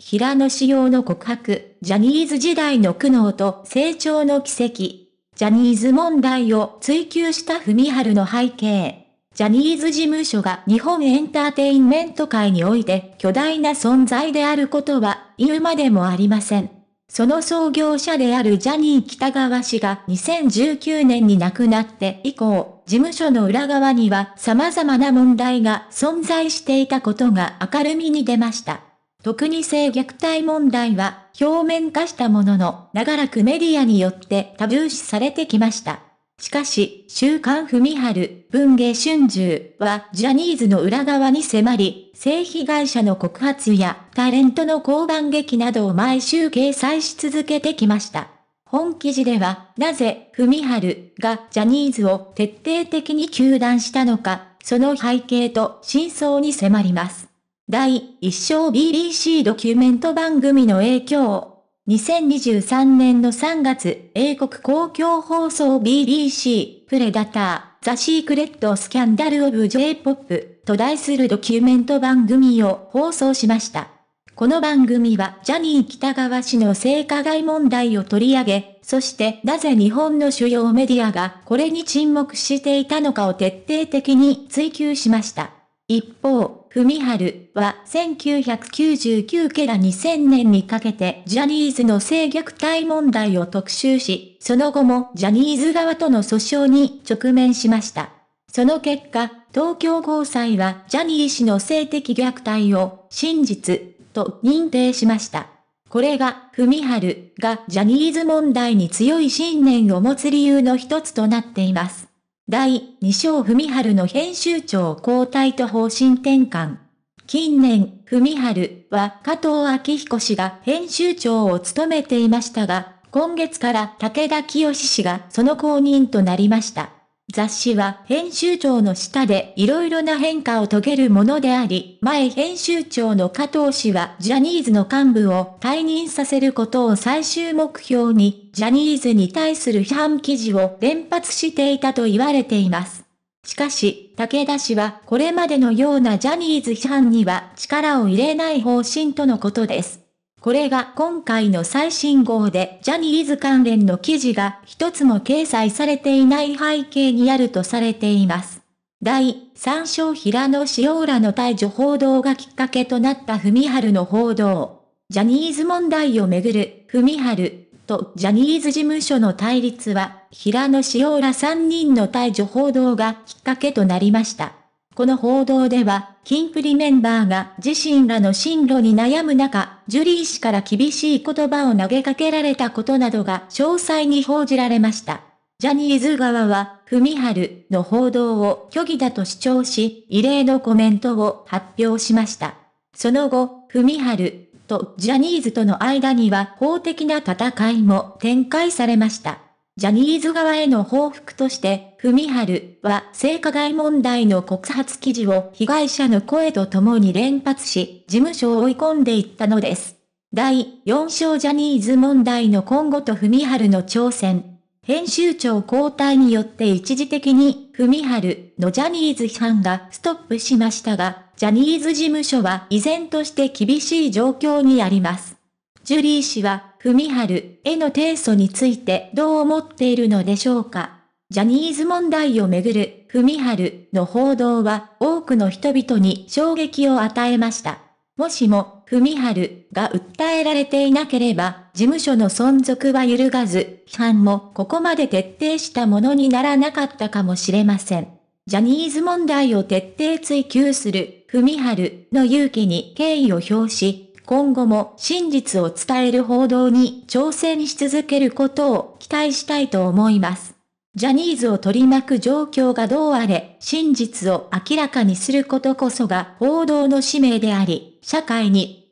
平野紫耀の告白、ジャニーズ時代の苦悩と成長の奇跡。ジャニーズ問題を追求した文春の背景。ジャニーズ事務所が日本エンターテインメント界において巨大な存在であることは言うまでもありません。その創業者であるジャニー北川氏が2019年に亡くなって以降、事務所の裏側には様々な問題が存在していたことが明るみに出ました。特に性虐待問題は表面化したものの、長らくメディアによってタブー視されてきました。しかし、週刊文春、文芸春秋はジャニーズの裏側に迫り、性被害者の告発やタレントの交番劇などを毎週掲載し続けてきました。本記事では、なぜ、文春がジャニーズを徹底的に糾弾したのか、その背景と真相に迫ります。第一章 BBC ドキュメント番組の影響。2023年の3月、英国公共放送 BBC、プレダター、ザ・シークレット・スキャンダル・オブ・ J-POP と題するドキュメント番組を放送しました。この番組はジャニー北川氏の性加害問題を取り上げ、そしてなぜ日本の主要メディアがこれに沈黙していたのかを徹底的に追求しました。一方、文春は1999ケラ2000年にかけてジャニーズの性虐待問題を特集し、その後もジャニーズ側との訴訟に直面しました。その結果、東京高裁はジャニー氏の性的虐待を真実と認定しました。これが、文春がジャニーズ問題に強い信念を持つ理由の一つとなっています。第2章文春の編集長交代と方針転換。近年、文春は加藤明彦氏が編集長を務めていましたが、今月から武田清氏がその後任となりました。雑誌は編集長の下で色々な変化を遂げるものであり、前編集長の加藤氏はジャニーズの幹部を退任させることを最終目標に、ジャニーズに対する批判記事を連発していたと言われています。しかし、武田氏はこれまでのようなジャニーズ批判には力を入れない方針とのことです。これが今回の最新号でジャニーズ関連の記事が一つも掲載されていない背景にあるとされています。第3章平野紫耀らの退場報道がきっかけとなった文春の報道。ジャニーズ問題をめぐる文春とジャニーズ事務所の対立は平野紫耀ら3人の退場報道がきっかけとなりました。この報道では、キンプリメンバーが自身らの進路に悩む中、ジュリー氏から厳しい言葉を投げかけられたことなどが詳細に報じられました。ジャニーズ側は、ふみはるの報道を虚偽だと主張し、異例のコメントを発表しました。その後、ふみはるとジャニーズとの間には法的な戦いも展開されました。ジャニーズ側への報復として、ふみはるは性加害問題の告発記事を被害者の声と共に連発し、事務所を追い込んでいったのです。第4章ジャニーズ問題の今後とふみはるの挑戦。編集長交代によって一時的に、ふみはるのジャニーズ批判がストップしましたが、ジャニーズ事務所は依然として厳しい状況にあります。ジュリー氏は文春への提訴についてどう思っているのでしょうか。ジャニーズ問題をめぐる文春の報道は多くの人々に衝撃を与えました。もしも、文春が訴えられていなければ、事務所の存続は揺るがず、批判もここまで徹底したものにならなかったかもしれません。ジャニーズ問題を徹底追求する、文春の勇気に敬意を表し、今後も真実を伝える報道に挑戦し続けることを期待したいと思います。ジャニーズを取り巻く状況がどうあれ、真実を明らかにすることこそが報道の使命であり、社会に